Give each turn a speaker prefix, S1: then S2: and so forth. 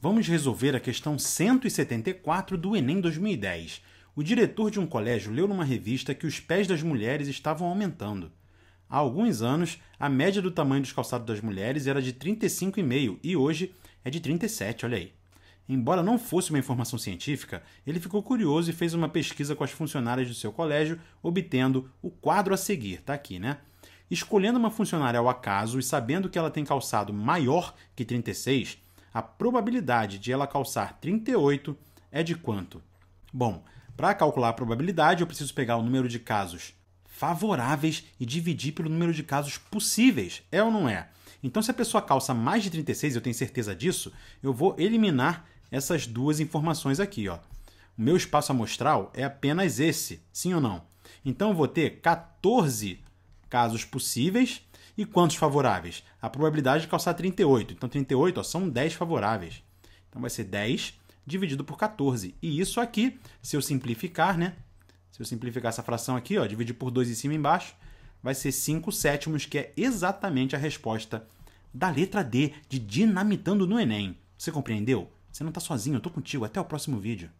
S1: vamos resolver a questão 174 do Enem 2010. O diretor de um colégio leu numa revista que os pés das mulheres estavam aumentando. Há alguns anos, a média do tamanho dos calçados das mulheres era de 35,5 e hoje é de 37, olha aí. Embora não fosse uma informação científica, ele ficou curioso e fez uma pesquisa com as funcionárias do seu colégio, obtendo o quadro a seguir, tá aqui, né? Escolhendo uma funcionária ao acaso e sabendo que ela tem calçado maior que 36, a probabilidade de ela calçar 38 é de quanto? Bom, para calcular a probabilidade, eu preciso pegar o número de casos favoráveis e dividir pelo número de casos possíveis, é ou não é? Então, se a pessoa calça mais de 36, eu tenho certeza disso, eu vou eliminar essas duas informações aqui. Ó. O meu espaço amostral é apenas esse, sim ou não? Então, eu vou ter 14 casos possíveis e quantos favoráveis? A probabilidade de calçar 38. Então, 38 ó, são 10 favoráveis. Então, vai ser 10 dividido por 14. E isso aqui, se eu simplificar, né? Se eu simplificar essa fração aqui, ó, dividir por 2 em cima e embaixo, vai ser 5 sétimos, que é exatamente a resposta da letra D de Dinamitando no Enem. Você compreendeu? Você não está sozinho, eu estou contigo. Até o próximo vídeo.